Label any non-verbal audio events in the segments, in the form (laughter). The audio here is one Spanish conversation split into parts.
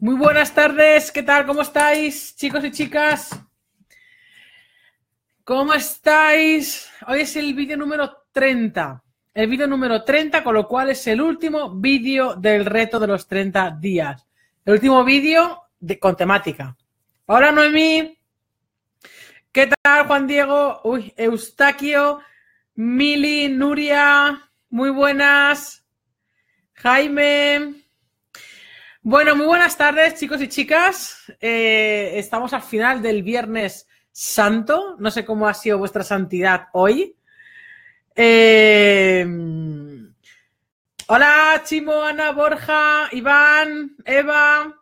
Muy buenas tardes, ¿qué tal? ¿Cómo estáis, chicos y chicas? ¿Cómo estáis? Hoy es el vídeo número 30. El vídeo número 30, con lo cual es el último vídeo del reto de los 30 días. El último vídeo con temática. Hola, Noemí. ¿Qué tal, Juan Diego? Uy, Eustaquio, Mili, Nuria, muy buenas. Jaime. Bueno, muy buenas tardes, chicos y chicas. Eh, estamos al final del Viernes Santo. No sé cómo ha sido vuestra santidad hoy. Em, hola, Chimo, Ana, Borja, Iván, Eva.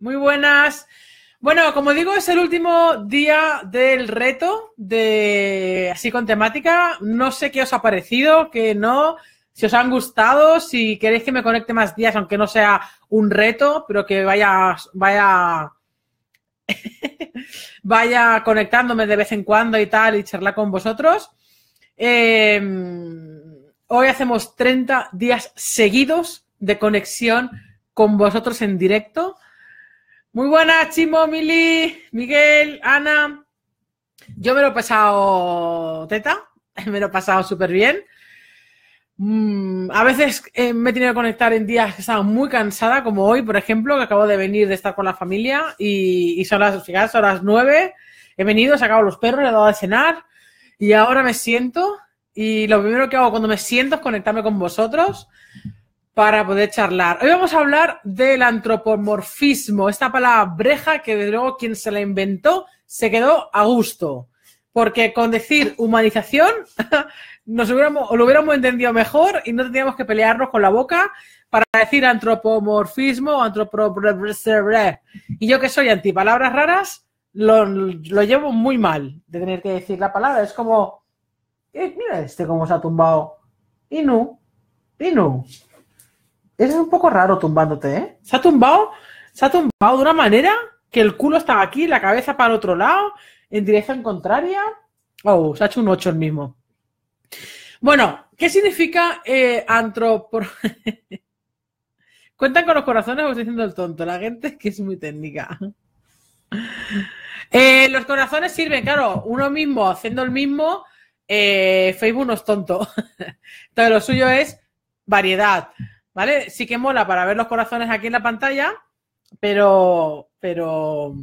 Muy buenas. Bueno, como digo, es el último día del reto de así con temática. No sé qué os ha parecido, qué no si os han gustado, si queréis que me conecte más días, aunque no sea un reto, pero que vaya, vaya, (laughs) vaya conectándome de vez en cuando y tal y charlar con vosotros. Em, hoy hacemos 30 días seguidos de conexión con vosotros en directo. Muy buenas, Chimo, Mili, Miguel, Ana. Yo me lo he pasado teta, (laughs) me lo he pasado súper bien. Mm, a veces eh, me he tenido que conectar en días que estaba muy cansada, como hoy, por ejemplo, que acabo de venir de estar con la familia y, son las, 9, son las nueve, he venido, he sacado los perros, le he dado de cenar y ahora me siento y lo primero que hago cuando me siento es conectarme con vosotros para poder charlar. Hoy vamos a hablar del antropomorfismo, esta palabra breja que desde luego quien se la inventó se quedó a gusto. Porque con decir humanización (laughs) nos hubiéramos, lo hubiéramos entendido mejor y no tendríamos que pelearnos con la boca para decir antropomorfismo, o antropo... Y yo que soy antipalabras raras, lo, llevo muy mal de tener que decir la palabra. Es como, eh, mira este cómo se ha tumbado. Inu, Inu. Es un poco raro tumbándote, ¿eh? Se ha tumbado, se ha tumbado de una manera que el culo estaba aquí, la cabeza para el otro lado, en dirección contraria. Oh, se ha hecho un 8 el mismo. Bueno, ¿qué significa eh, antropo... (laughs) ¿Cuentan con los corazones o estoy diciendo el tonto? La gente es que es muy técnica. (laughs) Eh, los corazones sirven, claro, uno mismo haciendo el mismo, eh, Facebook no es tonto. (laughs) Entonces lo suyo es variedad, ¿vale? Sí que mola para ver los corazones aquí en la pantalla, pero, pero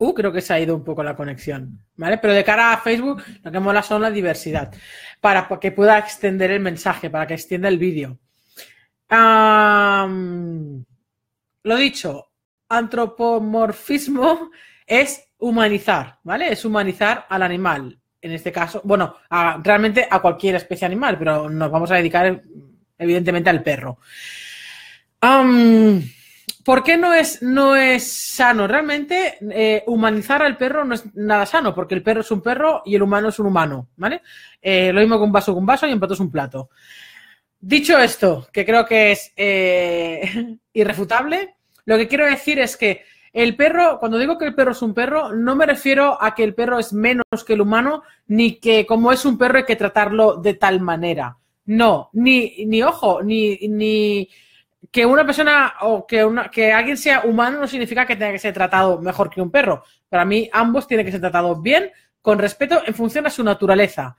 Uh, creo que se ha ido un poco la conexión, ¿vale? Pero de cara a Facebook, lo que mola son la diversidad, para que pueda extender el mensaje, para que extienda el vídeo. lo dicho, antropomorfismo es humanizar, ¿vale? Es humanizar al animal. En este caso, bueno, realmente a cualquier especie animal, pero nos vamos a dedicar evidentemente al perro. ¿Por qué no es, no es sano? Realmente eh, humanizar al perro no es nada sano, porque el perro es un perro y el humano es un humano, ¿vale? Eh, lo mismo con un vaso con un vaso y un plato es un plato. Dicho esto, que creo que es eh, (laughs) irrefutable, lo que quiero decir es que el perro, cuando digo que el perro es un perro, no me refiero a que el perro es menos que el humano, ni que como es un perro hay que tratarlo de tal manera. No, ni, ni ojo, ni, ni que una persona o que, que alguien sea humano no significa que tenga que ser tratado mejor que un perro. Para mí, ambos tienen que ser tratados bien, con respeto, en función de su naturaleza.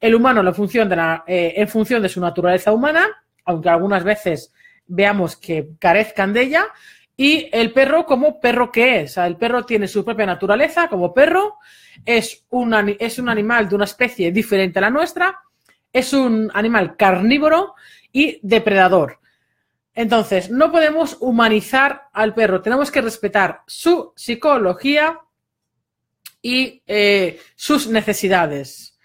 El humano en función de, eh, en función de su naturaleza humana, aunque algunas veces veamos que carezcan de ella, y el perro como perro que es. el perro tiene su propia naturaleza como perro, es es un animal de una especie diferente a la nuestra, es un animal carnívoro y depredador. Entonces, no podemos humanizar al perro, tenemos que respetar su psicología y eh, sus necesidades.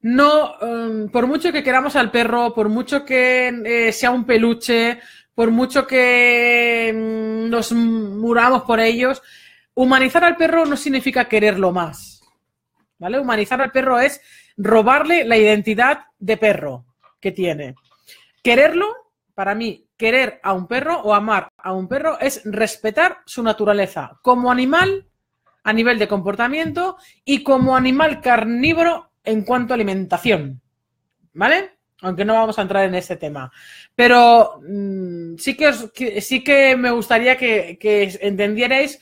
No, em, por mucho que queramos al perro, por mucho que eh, sea un peluche, por mucho que em, nos muramos por ellos, humanizar al perro no significa quererlo más. ¿Vale? Humanizar al perro es robarle la identidad de perro que tiene. Quererlo, para mí, querer a un perro o amar a un perro es respetar su naturaleza como animal a nivel de comportamiento y como animal carnívoro en cuanto a alimentación. ¿Vale? Aunque no vamos a entrar en este tema. Pero mm, sí, que sí que me gustaría que, entendierais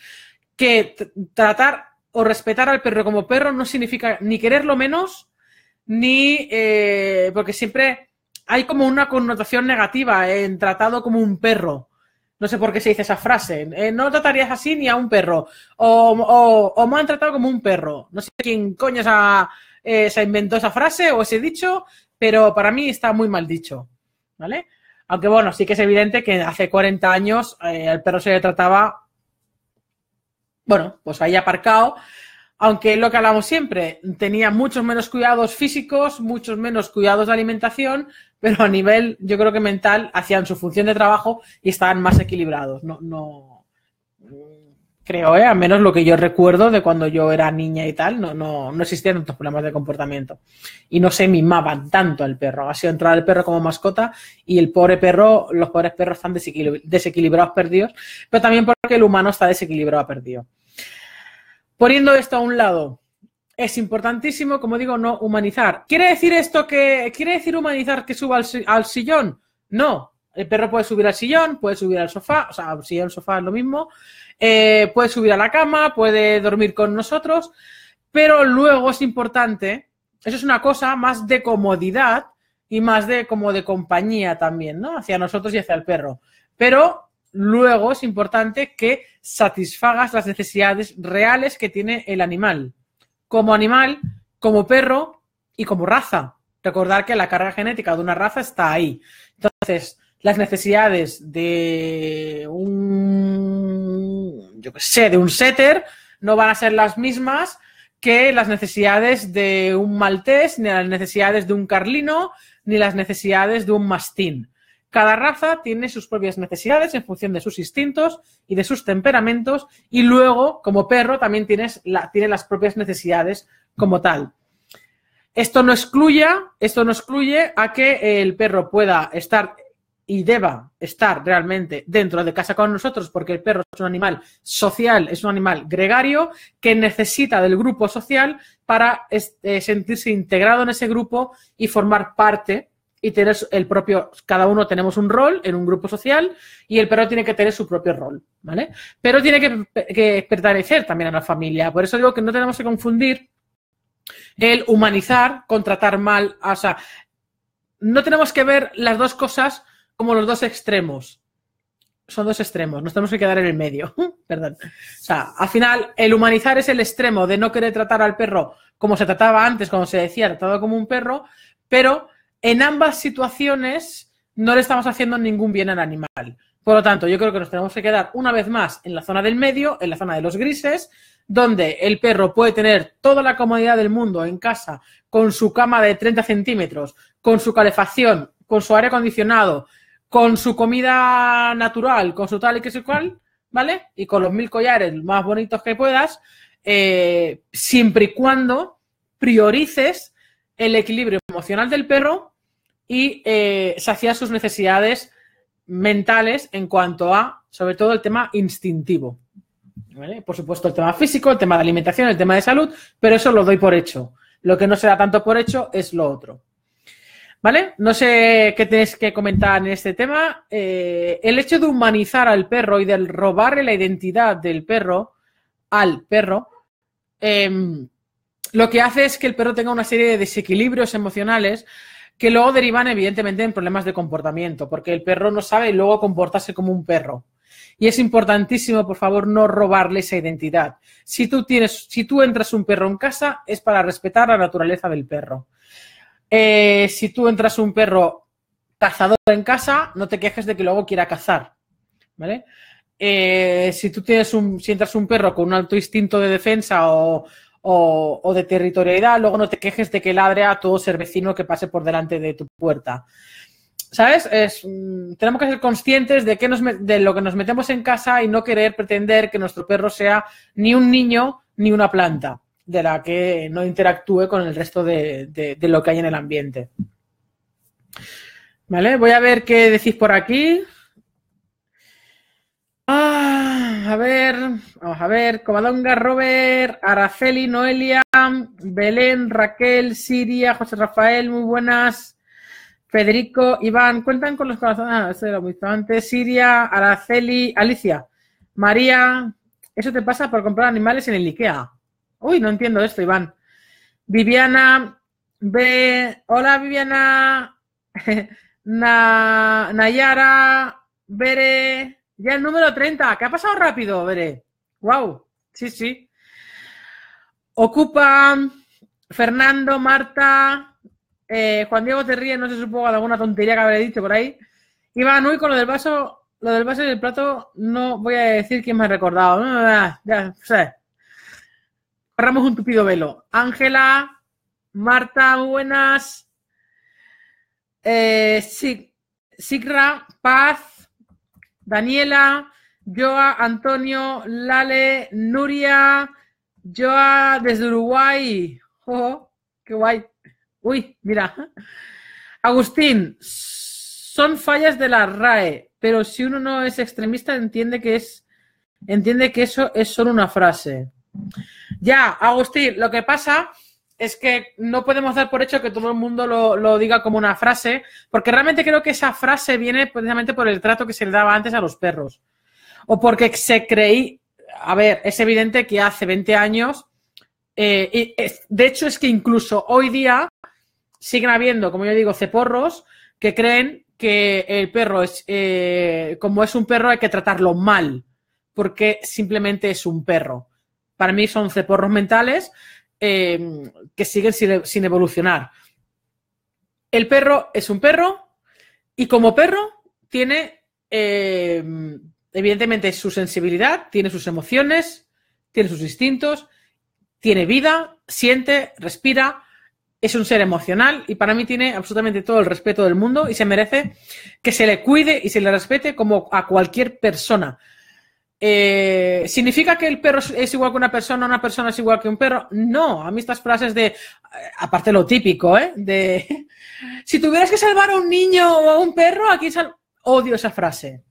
que tratar o respetar al perro como perro no significa ni quererlo menos, ni eh, porque siempre hay como una connotación negativa en tratado como un perro. No sé por qué se dice esa frase. Eh, no tratarías así ni a un perro. O, me han tratado como un perro. No sé quién coño esa, se eh, inventó esa frase o ese dicho, pero para mí está muy mal dicho. ¿Vale? Aunque bueno, sí que es evidente que hace 40 años eh, el perro se le trataba, bueno, pues ahí aparcado. Aunque lo que hablamos siempre, tenía muchos menos cuidados físicos, muchos menos cuidados de alimentación, pero a nivel, yo creo que mental, hacían su función de trabajo y estaban más equilibrados. No, no creo, ¿eh? al menos lo que yo recuerdo de cuando yo era niña y tal, no, no, existían tantos problemas de comportamiento. Y no se mimaban tanto al perro. Ha sido entrar al perro como mascota y el pobre perro, los pobres perros están desequilibrados, perdidos, pero también porque el humano está desequilibrado, perdido. Poniendo esto a un lado, es importantísimo, como digo, no humanizar. ¿Quiere decir esto que. ¿Quiere decir humanizar que suba al, sillón? No. El perro puede subir al sillón, puede subir al sofá, o sea, sillón, sofá es lo mismo. Eh, puede subir a la cama, puede dormir con nosotros, pero luego es importante. Eso es una cosa más de comodidad y más de como de compañía también, ¿no? Hacia nosotros y hacia el perro. Pero luego es importante que satisfagas las necesidades reales que tiene el animal como animal, como perro y como raza. Recordar que la carga genética de una raza está ahí. Entonces, las necesidades de un, yo qué sé, de un setter no van a ser las mismas que las necesidades de un maltés, ni las necesidades de un carlino, ni las necesidades de un mastín. Cada raza tiene sus propias necesidades en función de sus instintos y de sus temperamentos y luego, como perro, también tienes tiene las propias necesidades como tal. Esto no, esto no excluye a que el perro pueda estar y deba estar realmente dentro de casa con nosotros, porque el perro es un animal social, es un animal gregario que necesita del grupo social para este, sentirse integrado en ese grupo y formar parte y tener el propio, cada uno tenemos un rol en un grupo social y el perro tiene que tener su propio rol, ¿vale? Pero tiene que, pertenecer también a la familia. Por eso digo que no tenemos que confundir el humanizar con tratar mal, o sea, no tenemos que ver las dos cosas como los dos extremos. Son dos extremos, nos tenemos que quedar en el medio, perdón. (laughs) O sea, al final, el humanizar es el extremo de no querer tratar al perro como se trataba antes, como se decía, tratado como un perro, pero en ambas situaciones no le estamos haciendo ningún bien al animal. Por lo tanto, yo creo que nos tenemos que quedar una vez más en la zona del medio, en la zona de los grises, donde el perro puede tener toda la comodidad del mundo en casa, con su cama de 30 centímetros, con su calefacción, con su aire acondicionado, con su comida natural, con su tal y que se cual, ¿vale? Y con los mil collares más bonitos que puedas, eh, siempre y cuando priorices el equilibrio emocional del perro y eh, saciar sus necesidades mentales en cuanto a, sobre todo, el tema instintivo. Por supuesto, el tema físico, el tema de alimentación, el tema de salud, pero eso lo doy por hecho. Lo que no se da tanto por hecho es lo otro. ¿Vale? No sé qué tenéis que comentar en este tema. Eh, el hecho de humanizar al perro y de robarle la identidad del perro al perro em, lo que hace es que el perro tenga una serie de desequilibrios emocionales que luego derivan evidentemente en problemas de comportamiento, porque el perro no sabe luego comportarse como un perro. Y es importantísimo, por favor, no robarle esa identidad. Si tú, tienes, si tú entras un perro en casa, es para respetar la naturaleza del perro. Eh, si tú entras un perro cazador en casa, no te quejes de que luego quiera cazar. ¿vale? Eh, si tú tienes si entras un perro con un alto instinto de defensa o, o, de territorialidad, luego no te quejes de que ladre a todo ser vecino que pase por delante de tu puerta. ¿Sabes? Mm, tenemos que ser conscientes de, que de lo que nos metemos en casa y no querer pretender que nuestro perro sea ni un niño ni una planta de la que no interactúe con el resto de, de lo que hay en el ambiente. ¿Vale? Voy a ver qué decís por aquí. Ah, a ver, vamos a ver, Covadonga, Robert, Araceli, Noelia, Belén, Raquel, Siria, José Rafael, muy buenas. Federico, Iván, cuentan con los corazones, ah, era muy antes, Siria, Araceli, Alicia, María, eso te pasa por comprar animales en el IKEA. Uy, no entiendo esto, Iván. Viviana, B, hola Viviana, (laughs) Nayara, Bere, ya el número 30, que ha pasado rápido, veré. Wow, sí, sí. Ocupa Fernando, Marta, eh, Juan Diego Terrí, no se supongo alguna tontería que habré dicho por ahí. Iván Uy con lo del vaso, lo del vaso y el plato, no voy a decir quién me ha recordado. ya, sé. Corramos un tupido velo. Ángela, Marta, buenas. Eh, Sigra, Paz, Daniela, Joa, Antonio, Lale, Nuria, Joa desde Uruguay. Oh, ¡Qué guay! Uy, mira. Agustín, son fallas de la RAE, pero si uno no es extremista entiende que es entiende que eso es solo una frase. Ya, Agustín, lo que pasa es que no podemos dar por hecho que todo el mundo lo, diga como una frase, porque realmente creo que esa frase viene precisamente por el trato que se le daba antes a los perros. O porque se creí, a ver, es evidente que hace 20 años, eh, y de hecho es que incluso hoy día siguen habiendo, como yo digo, ceporros que creen que el perro es, eh, como es un perro, hay que tratarlo mal, porque simplemente es un perro. Para mí son ceporros mentales Em, que siguen e, sin, evolucionar. El perro es un perro y como perro tiene, em, evidentemente, su sensibilidad, tiene sus emociones, tiene sus instintos, tiene vida, siente, respira, es un ser emocional y para mí tiene absolutamente todo el respeto del mundo y se merece que se le cuide y se le respete como a cualquier persona. Eh, ¿Significa que el perro es igual que una persona, una persona es igual que un perro? No, a mí estas frases de, eh, aparte lo típico, ¿eh? De, (laughs) si tuvieras que salvar a un niño o a un perro, aquí sal... Odio esa frase.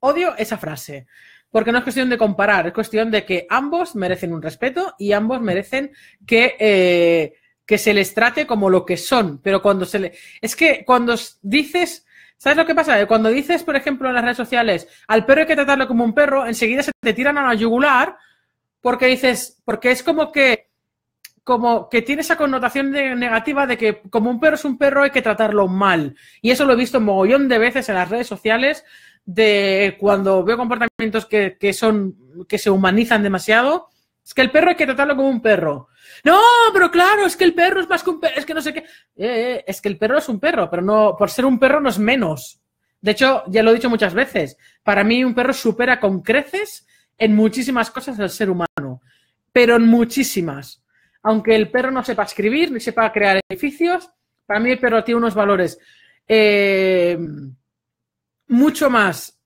Odio esa frase. Porque no es cuestión de comparar, es cuestión de que ambos merecen un respeto y ambos merecen que, eh, que se les trate como lo que son. Pero cuando se le... Es que cuando dices ¿Sabes lo que pasa? cuando dices, por ejemplo, en las redes sociales, al perro hay que tratarlo como un perro, enseguida se te tiran a la yugular porque dices, porque es como que, como que tiene esa connotación de, negativa de que como un perro es un perro hay que tratarlo mal. Y eso lo he visto mogollón de veces en las redes sociales de cuando veo comportamientos que, que son, que se humanizan demasiado. Es que el perro hay que tratarlo como un perro. No, pero claro, es que el perro es más que un perro, es que no sé qué. Eh, eh, es que el perro es un perro, pero no, por ser un perro no es menos. De hecho, ya lo he dicho muchas veces, para mí un perro supera con creces en muchísimas cosas al ser humano, pero en muchísimas. Aunque el perro no sepa escribir ni sepa crear edificios, para mí el perro tiene unos valores eh, mucho más,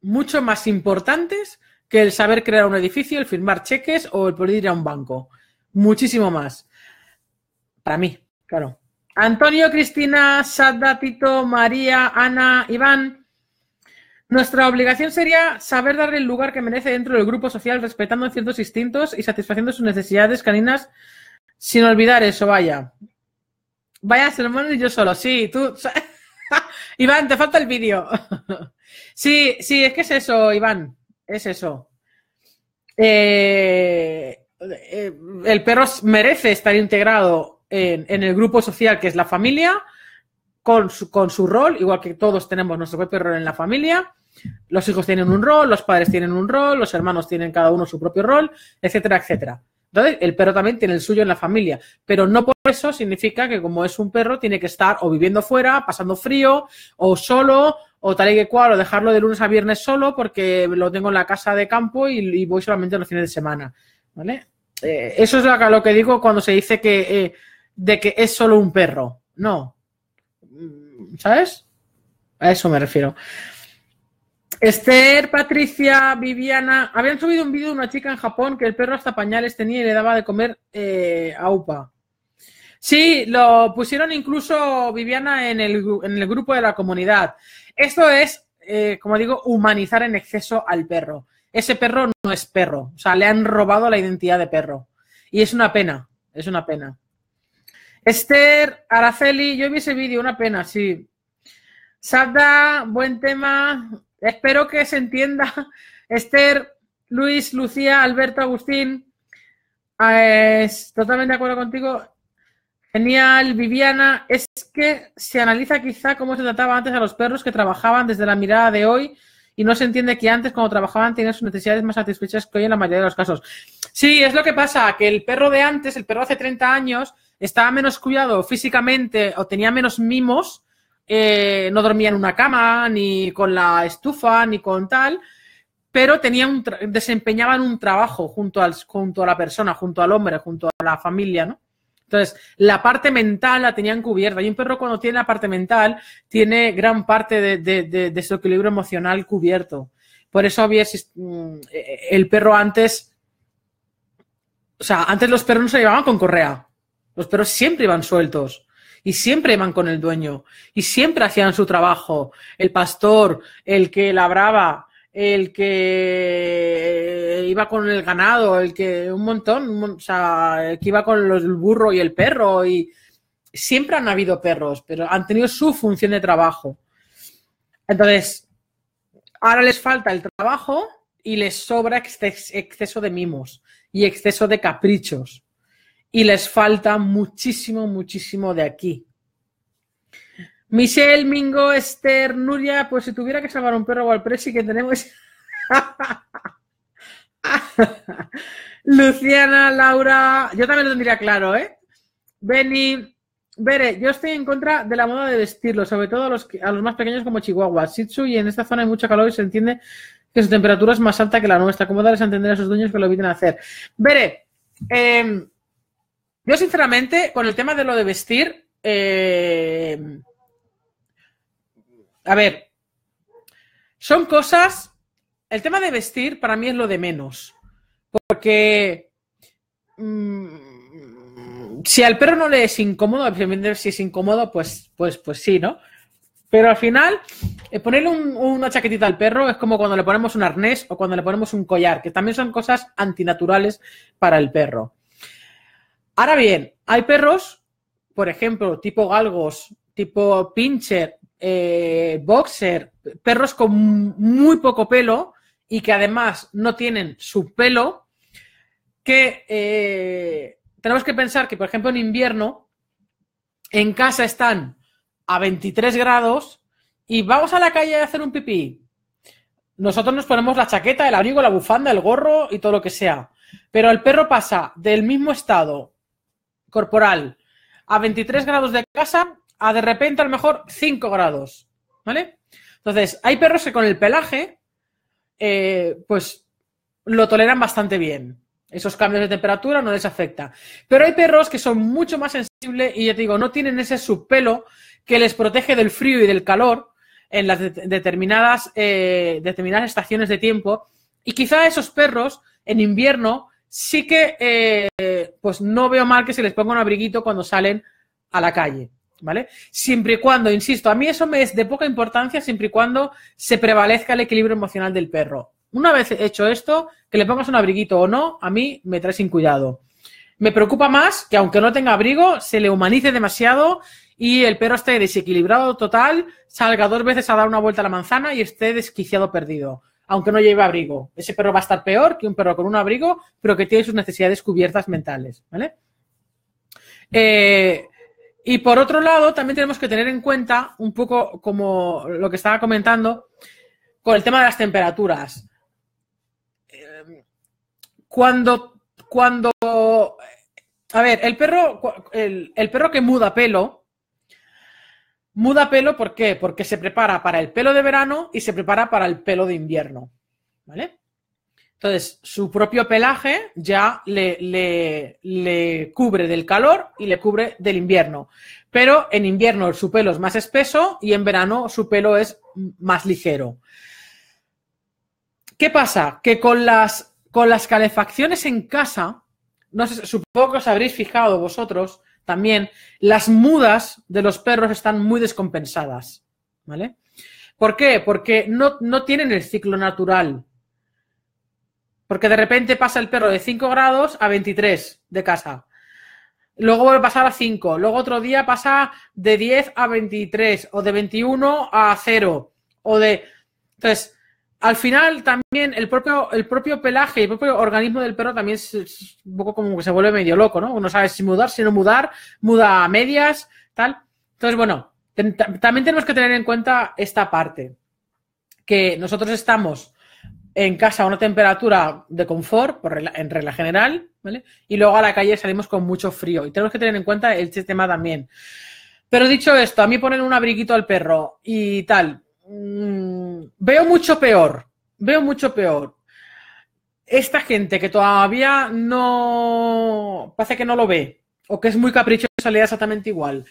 mucho más importantes que el saber crear un edificio, el firmar cheques o el poder ir a un banco muchísimo más. Para mí, claro. Antonio, Cristina, Sadda, Tito, María, Ana, Iván. Nuestra obligación sería saber darle el lugar que merece dentro del grupo social, respetando ciertos instintos y satisfaciendo sus necesidades caninas, sin olvidar eso, vaya. Vaya sermón y yo solo, sí, tú. (laughs) Iván, te falta el vídeo. (laughs) sí, sí, es que es eso, Iván, es eso. Eh, eh, el perro merece estar integrado en, el grupo social que es la familia, con su, rol, igual que todos tenemos nuestro propio rol en la familia. Los hijos tienen un rol, los padres tienen un rol, los hermanos tienen cada uno su propio rol, etcétera, etcétera. Entonces, el perro también tiene el suyo en la familia, pero no por eso significa que como es un perro tiene que estar o viviendo fuera, pasando frío, o solo, o tal y que cual, o dejarlo de lunes a viernes solo porque lo tengo en la casa de campo y, y voy solamente los fines de semana. ¿Vale? Eh, eso es lo que digo cuando se dice que, eh, de que es solo un perro. No. Mm, ¿Sabes? A eso me refiero. Esther, Patricia, Viviana, habían subido un vídeo de una chica en Japón que el perro hasta pañales tenía y le daba de comer eh, a UPA. Sí, lo pusieron incluso Viviana en el, en el grupo de la comunidad. Esto es, como digo, humanizar en exceso al perro ese perro no es perro. O sea, le han robado la identidad de perro. Y es una pena, es una pena. Esther, Araceli, yo vi ese vídeo, una pena, sí. Sabda, buen tema. Espero que se entienda. (laughs) Esther, Luis, Lucía, Alberto, Agustín. Ah, es totalmente de acuerdo contigo. Genial, Viviana. Es que se analiza quizá cómo se trataba antes a los perros que trabajaban desde la mirada de hoy y no se entiende que antes, cuando trabajaban, tenían sus necesidades más satisfechas que hoy en la mayoría de los casos. Sí, es lo que pasa, que el perro de antes, el perro hace 30 años, estaba menos cuidado físicamente o tenía menos mimos, eh, no dormía en una cama, ni con la estufa, ni con tal, pero tenía un desempeñaban un trabajo junto, al, junto a la persona, junto al hombre, junto a la familia, ¿no? Entonces, la parte mental la tenían cubierta. Y un perro cuando tiene la parte mental, tiene gran parte de, su equilibrio emocional cubierto. Por eso había mm, e, e, el perro antes, o sea, antes los perros no se llevaban con correa. Los perros siempre iban sueltos y siempre iban con el dueño y siempre hacían su trabajo. El pastor, el que labraba, el que eh, iba con el ganado, el que un montón, o sea, el que iba con el burro y el perro y siempre han habido perros, pero han tenido su función de trabajo. Entonces, ahora les falta el trabajo y les sobra exceso de mimos y exceso de caprichos. Y les falta muchísimo, muchísimo de aquí. Michelle, Mingo, Esther, Nuria, pues si tuviera que salvar un perro o al presi que tenemos. (laughs) Luciana, Laura, yo también lo tendría claro, ¿eh? Benny, Bere, yo estoy en contra de la moda de vestirlo, sobre todo a los, más pequeños como Chihuahua, Shih y en esta zona hay mucho calor y se entiende que su temperatura es más alta que la nuestra. ¿Cómo darles a entender a sus dueños que lo eviten hacer? Bere, em, yo sinceramente, con el tema de lo de vestir, eh, a ver, son cosas. El tema de vestir para mí es lo de menos. Porque mm, si al perro no le es incómodo, si es incómodo, pues, pues, pues sí, ¿no? Pero al final, eh, ponerle una chaquetita al perro es como cuando le ponemos un arnés o cuando le ponemos un collar, que también son cosas antinaturales para el perro. Ahora bien, hay perros, por ejemplo, tipo galgos, tipo pincher, eh, boxer, perros con muy poco pelo y que además no tienen su pelo, que eh, tenemos que pensar que, por ejemplo, en invierno, en casa están a 23 grados y vamos a la calle a hacer un pipí. Nosotros nos ponemos la chaqueta, el abrigo, la bufanda, el gorro y todo lo que sea. Pero el perro pasa del mismo estado corporal a 23 grados de casa a ah, de repente a lo mejor 5 grados, ¿vale? Entonces, hay perros que con el pelaje, eh, pues lo toleran bastante bien. Esos cambios de temperatura no les afecta. Pero hay perros que son mucho más sensibles y ya te digo, no tienen ese subpelo que les protege del frío y del calor en las determinadas, eh, determinadas estaciones de tiempo. Y quizá esos perros en invierno sí que eh, pues no veo mal que se les ponga un abriguito cuando salen a la calle. ¿vale? Siempre y cuando, insisto, a mí eso me es de poca importancia siempre y cuando se prevalezca el equilibrio emocional del perro. Una vez hecho esto, que le pongas un abriguito o no, a mí me trae sin cuidado. Me preocupa más que aunque no tenga abrigo, se le humanice demasiado y el perro esté desequilibrado total, salga dos veces a dar una vuelta a la manzana y esté desquiciado perdido, aunque no lleve abrigo. Ese perro va a estar peor que un perro con un abrigo, pero que tiene sus necesidades cubiertas mentales, ¿vale? Eh, y por otro lado, también tenemos que tener en cuenta, un poco como lo que estaba comentando, con el tema de las temperaturas. Eh, cuando, cuando, a ver, el perro, el, el perro que muda pelo, muda pelo, ¿por qué? Porque se prepara para el pelo de verano y se prepara para el pelo de invierno, ¿vale? Entonces, su propio pelaje ya le, cubre del calor y le cubre del invierno. Pero en invierno su pelo es más espeso y en verano su pelo es más ligero. ¿Qué pasa? Que con las, con las calefacciones en casa, no sé, supongo que os habréis fijado vosotros también, las mudas de los perros están muy descompensadas. ¿Vale? ¿Por qué? Porque no, no tienen el ciclo natural porque de repente pasa el perro de 5 grados a 23 de casa. Luego vuelve a pasar a 5. Luego otro día pasa de 10 a 23 o de 21 a 0. O de... Entonces, al final también el propio, el propio pelaje, el propio organismo del perro también es, un poco como que se vuelve medio loco, ¿no? Uno sabe si mudar, si no mudar, muda a medias, tal. Entonces, bueno, también tenemos que tener en cuenta esta parte, que nosotros estamos en casa a una temperatura de confort, por en regla general, ¿vale? Y luego a la calle salimos con mucho frío. Y tenemos que tener en cuenta el sistema también. Pero dicho esto, a mí ponen un abriguito al perro y tal, mm, veo mucho peor, veo mucho peor. Esta gente que todavía no, parece que no lo ve, o que es muy caprichoso le exactamente igual,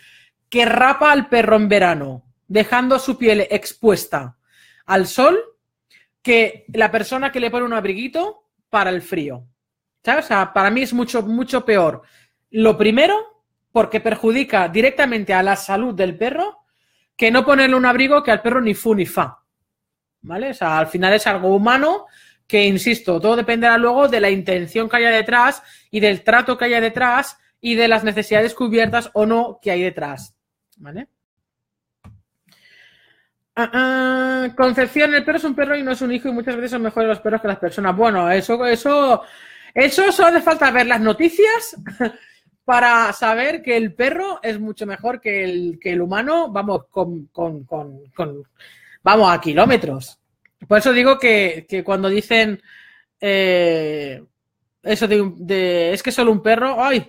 que rapa al perro en verano, dejando su piel expuesta al sol, que la persona que le pone un abriguito para el frío. ¿Sabes? O sea, para mí es mucho, mucho peor. Lo primero, porque perjudica directamente a la salud del perro, que no ponerle un abrigo que al perro ni fu ni fa. ¿Vale? O sea, al final es algo humano que, insisto, todo dependerá luego de la intención que haya detrás y del trato que haya detrás y de las necesidades cubiertas o no que hay detrás. ¿Vale? Ah, ah, concepción, el perro es un perro y no es un hijo y muchas veces son mejores los perros que las personas. Bueno, eso, eso, eso solo hace falta ver las noticias (laughs) para saber que el perro es mucho mejor que el, que el humano, vamos, con, con, con, vamos, a kilómetros. Por eso digo que, cuando dicen eh, eso de, es que solo un perro, ay,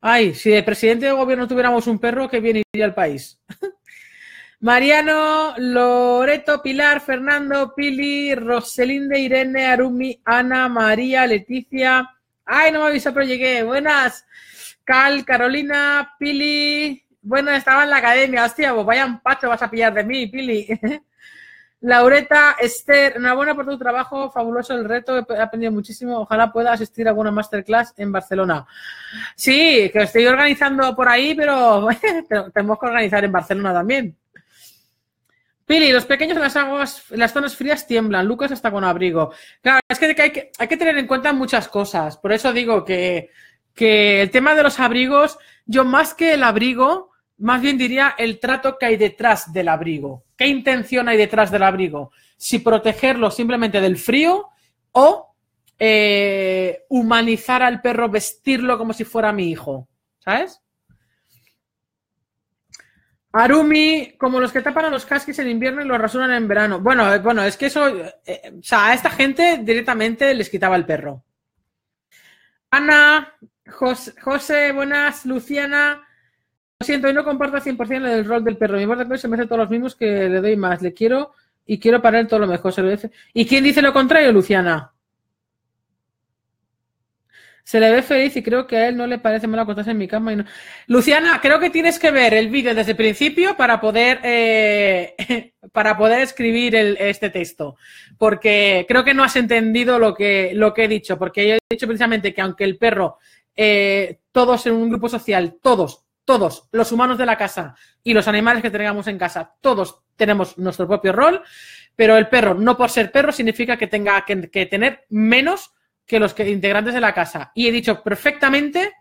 ay, si de presidente de gobierno tuviéramos un perro, que bien iría al país. (laughs) Mariano, Loreto, Pilar, Fernando, Pili, Roselinde, Irene, Arumi, Ana, María, Leticia. Ay, no me avisó, pero llegué. Buenas. Cal, Carolina, Pili. Bueno, estaba en la academia. Hostia, vos pues vaya pato, vas a pillar de mí, Pili. (laughs) Laureta, Esther, enhorabuena por tu trabajo, fabuloso el reto, he aprendido muchísimo. Ojalá pueda asistir a alguna masterclass en Barcelona. Sí, que estoy organizando por ahí, pero (laughs) tenemos que organizar en Barcelona también. Pili, los pequeños en las aguas, las zonas frías tiemblan, Lucas está con abrigo. Claro, es que hay, que tener en cuenta muchas cosas. Por eso digo que, que el tema de los abrigos, yo más que el abrigo, más bien diría el trato que hay detrás del abrigo. ¿Qué intención hay detrás del abrigo? Si protegerlo simplemente del frío o eh, humanizar al perro, vestirlo como si fuera mi hijo. ¿Sabes? Arumi, como los que tapan a los casquis en invierno y los rasuran en verano. Bueno, eh, bueno, es que eso, eh, eh, o sea, a esta gente directamente les quitaba el perro. Ana, José, buenas, Luciana. Lo siento, y no comparto 100% el rol del perro. Mi de se me hace todos los mismos que le doy más. Le quiero y quiero para él todo lo mejor. ¿Y quién dice lo contrario, Luciana? Se le ve feliz y creo que a él no le parece mal acostarse en mi cama. Y no... Luciana, creo que tienes que ver el vídeo desde el principio para poder, eh, (laughs) para poder escribir este texto, porque creo que no has entendido lo que, lo que he dicho, porque yo he dicho precisamente que aunque el perro, eh, todos en un grupo social, todos, todos, los humanos de la casa y los animales que tengamos en casa, todos tenemos nuestro propio rol, pero el perro, no por ser perro, significa que tenga que tener menos que los que, integrantes de la casa. Y he dicho perfectamente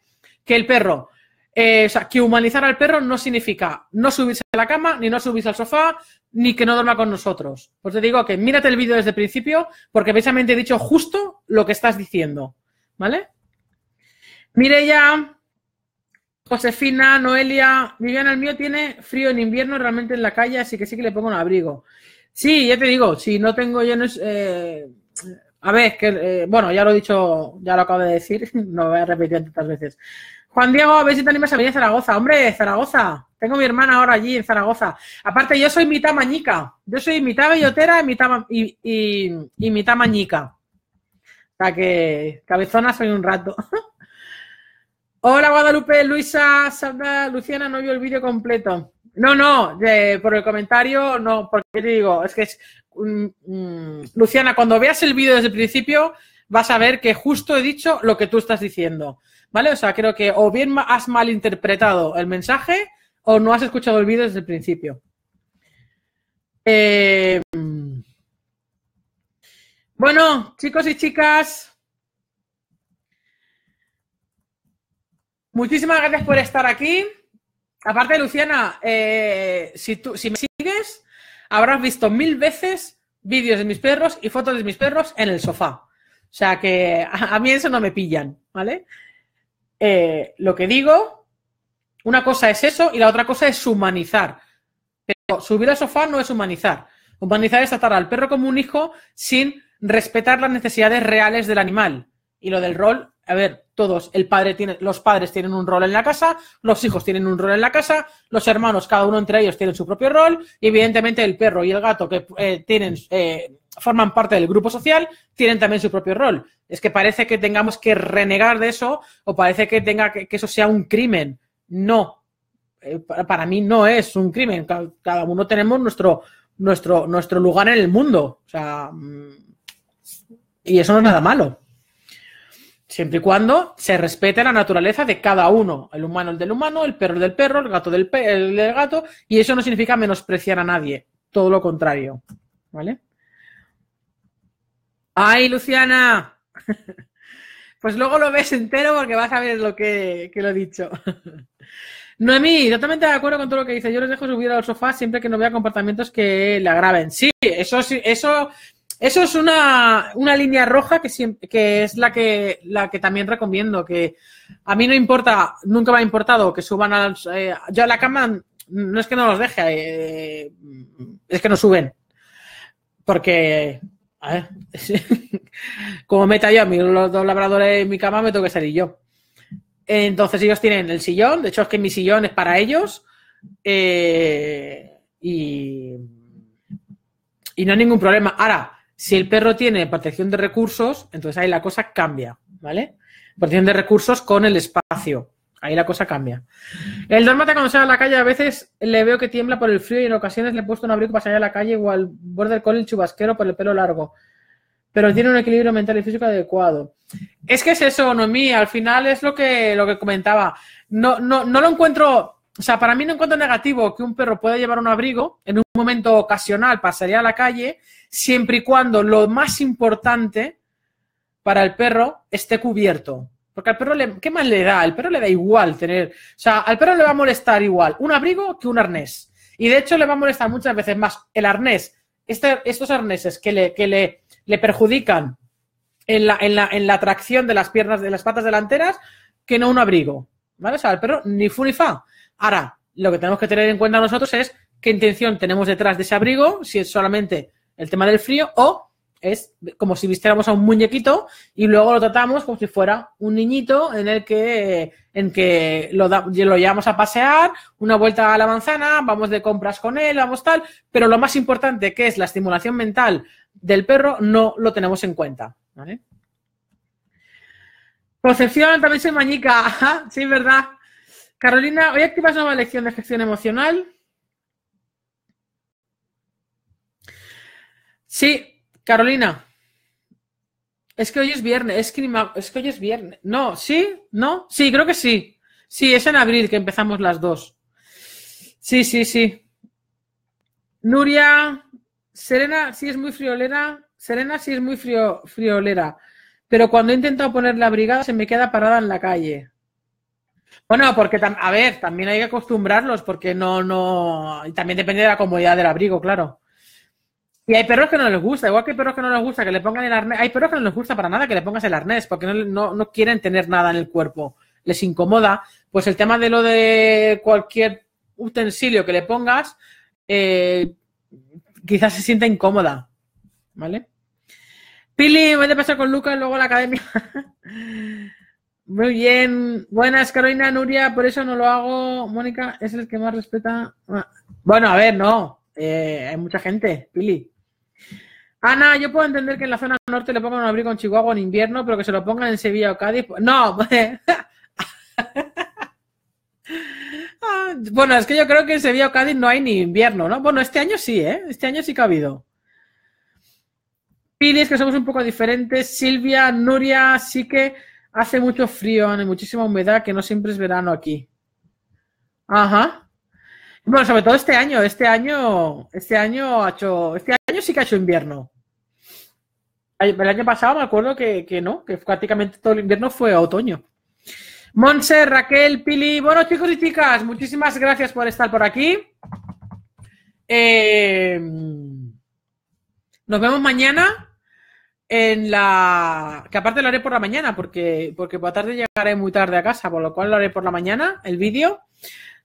que el perro, eh, o sea, que humanizar al perro no significa no subirse a la cama, ni no subirse al sofá, ni que no duerma con nosotros. Pues te digo que mírate el vídeo desde el principio, porque precisamente he dicho justo lo que estás diciendo. ¿Vale? Mire ya, Josefina, Noelia, Viviana, el mío tiene frío en invierno realmente en la calle, así que sí que le pongo un abrigo. Sí, ya te digo, si no tengo yo no es, eh, a ver, que, eh, bueno, ya lo he dicho, ya lo acabo de decir, (laughs) no voy a repetir tantas veces. Juan Diego, a ver si te animas a venir a Zaragoza. Hombre, Zaragoza, tengo mi hermana ahora allí en Zaragoza. Aparte, yo soy mitad mañica. Yo soy mitad bellotera y mitad, y, mitad mañica. O sea que cabezona soy un rato. (laughs) Hola Guadalupe, Luisa, Sandra, Luciana, no vio el vídeo completo. No, no, por el comentario, no, porque te digo, es que es. Mm, mm, Luciana, cuando veas el vídeo desde el principio, vas a ver que justo he dicho lo que tú estás diciendo. ¿Vale? O sea, creo que o bien has malinterpretado el mensaje o no has escuchado el vídeo desde el principio. Eh, bueno, chicos y chicas, muchísimas gracias por estar aquí. Aparte, Luciana, eh, si, me sigues, habrás visto mil veces vídeos de mis perros y fotos de mis perros en el sofá. O sea que a, mí eso no me pillan, ¿vale? Eh, lo que digo, una cosa es eso y la otra cosa es humanizar. Pero subir al sofá no es humanizar. Humanizar es tratar al perro como un hijo sin respetar las necesidades reales del animal. Y lo del rol a ver, todos, el padre tiene, los padres tienen un rol en la casa, los hijos tienen un rol en la casa, los hermanos, cada uno entre ellos tienen su propio rol, y evidentemente el perro y el gato que eh, tienen, eh, forman parte del grupo social, tienen también su propio rol. Es que parece que tengamos que renegar de eso, o parece que tenga que, eso sea un crimen. No, eh, para, mí no es un crimen. Cada, cada, uno tenemos nuestro, nuestro, nuestro lugar en el mundo. O sea, mm, y eso no es nada malo. Siempre y cuando se respete la naturaleza de cada uno. El humano, el del humano, el perro, el del perro, el gato, del, el del gato. Y eso no significa menospreciar a nadie. Todo lo contrario. ¿Vale? ¡Ay, Luciana! (laughs) Pues luego lo ves entero porque vas a ver lo que, lo he dicho. (laughs) Noemí, totalmente de acuerdo con todo lo que dice. Yo les dejo subir al sofá siempre que no vea comportamientos que le agraven. Sí, eso sí, eso eso es una, línea roja que, que es la que, la que también recomiendo, que a mí no importa, nunca me ha importado que suban a eh, la cama no es que no los deje, eh, es que no suben. Porque, a ver, (laughs) como meta yo a mí los dos labradores en mi cama, me tengo que salir yo. Entonces ellos tienen el sillón, de hecho es que mi sillón es para ellos eh, y, y no hay ningún problema. Ahora, si el perro tiene protección de recursos, entonces ahí la cosa cambia, ¿vale? Protección de recursos con el espacio. Ahí la cosa cambia. El dálmata cuando sale a la calle a veces le veo que tiembla por el frío y en ocasiones le he puesto un abrigo para salir a la calle o al border con el chubasquero por el pelo largo. Pero tiene un equilibrio mental y físico adecuado. Es que es eso, Noemí. Al final es lo que, lo que comentaba. No, no, no lo encuentro o sea, para mí no encuentro negativo que un perro pueda llevar un abrigo en un momento ocasional pasaría a la calle, siempre y cuando lo más importante para el perro esté cubierto. Porque al perro, le, ¿qué más le da? Al perro le da igual tener. O sea, al perro le va a molestar igual un abrigo que un arnés. Y de hecho le va a molestar muchas veces más el arnés, este, estos arneses que le, le, perjudican en la, en, la, tracción de las piernas, de las patas delanteras, que no un abrigo. ¿Vale? O sea, al perro ni fu ni fa. Ahora, lo que tenemos que tener en cuenta nosotros es qué intención tenemos detrás de ese abrigo, si es solamente el tema del frío o es como si vistiéramos a un muñequito y luego lo tratamos como si fuera un niñito en el que, en que lo, llevamos a pasear, una vuelta a la manzana, vamos de compras con él, vamos tal, pero lo más importante que es la estimulación mental del perro no lo tenemos en cuenta. Concepción, también soy mañica, (laughs) sí, ¿verdad? Carolina, hoy activas nueva lección de gestión emocional. Sí, Carolina. Es que hoy es viernes, es que, hoy es viernes. No, ¿sí? ¿No? Sí, creo que sí. Sí, es en abril que empezamos las dos. Sí, sí, sí. Nuria, Serena sí es muy friolera. Serena sí es muy frío, friolera. Pero cuando he intentado poner la brigada se me queda parada en la calle. Bueno, porque a ver, también hay que acostumbrarlos porque no, no, y también depende de la comodidad del abrigo, claro. Y hay perros que no les gusta, igual que hay perros que no les gusta que le pongan el arnés, hay perros que no les gusta para nada que le pongas el arnés porque no, quieren tener nada en el cuerpo, les incomoda. Pues el tema de lo de cualquier utensilio que le pongas, eh, quizás se sienta incómoda, ¿vale? Pili, voy a pasar con Lucas luego la academia. (laughs) Muy bien, buenas Carolina, Nuria, por eso no lo hago. Mónica es el que más respeta. Ah, bueno, a ver, no, eh, hay mucha gente, Pili. Ana, yo puedo entender que en la zona norte le pongan un abrigo en Chihuahua en invierno, pero que se lo pongan en Sevilla o Cádiz. No, (laughs) ah, bueno, es que yo creo que en Sevilla o Cádiz no hay ni invierno, ¿no? Bueno, este año sí, ¿eh? Este año sí que ha habido. Pili, es que somos un poco diferentes. Silvia, Nuria, sí que Hace mucho frío, hay muchísima humedad que no siempre es verano aquí. Ajá. Bueno, sobre todo este año, este año, este año ha hecho, este año sí que ha hecho invierno. El año pasado me acuerdo que, no, que prácticamente todo el invierno fue otoño. Monse, Raquel, Pili, bueno chicos y chicas, muchísimas gracias por estar por aquí. Eh, nos vemos mañana en la. que aparte lo haré por la mañana, porque, porque por la tarde llegaré muy tarde a casa, por lo cual lo haré por la mañana, el vídeo,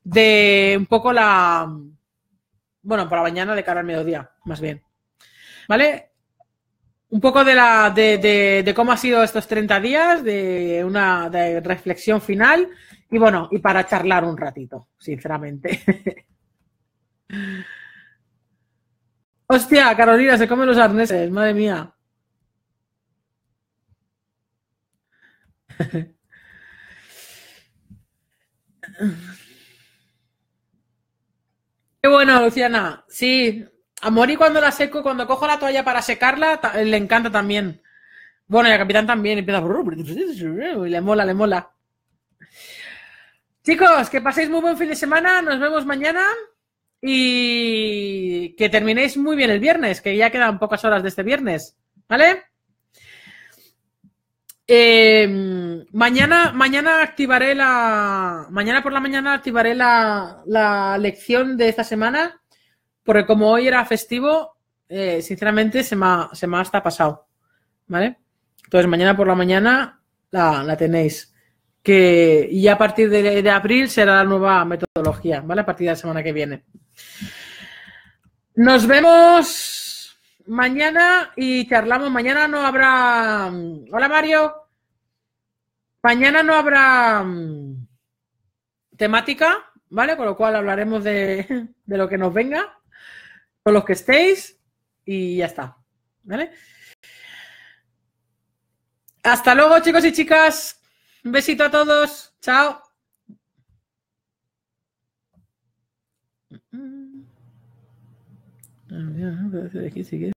de un poco la. Bueno, por la mañana de cara al mediodía, más bien. ¿Vale? Un poco de la. de, cómo ha sido estos 30 días, de una de reflexión final, y bueno, y para charlar un ratito, sinceramente. (laughs) Hostia, Carolina, se come los arneses, madre mía. (laughs) Qué bueno, Luciana. Sí, a Mori cuando la seco, cuando cojo la toalla para secarla, le encanta también. Bueno, y a capitán también empieza a... Le mola, le mola. Chicos, que paséis muy buen fin de semana. Nos vemos mañana. Y que terminéis muy bien el viernes, que ya quedan pocas horas de este viernes. ¿Vale? Eh, mañana, mañana activaré la. Mañana por la mañana activaré la, lección de esta semana. Porque como hoy era festivo, eh, sinceramente se me, ha, hasta pasado. ¿Vale? Entonces mañana por la mañana la, tenéis. Que, y a partir de, de, abril será la nueva metodología, ¿vale? A partir de la semana que viene. Nos vemos mañana y charlamos. Mañana no habrá. Mm, hola Mario. Mañana no habrá mm, temática, ¿vale? Con lo cual hablaremos (laughs) de, lo que nos venga, con los que estéis y ya está, ¿vale? Hasta luego, chicos y chicas. Un besito a todos. Chao. Ah, ya, aquí sigue.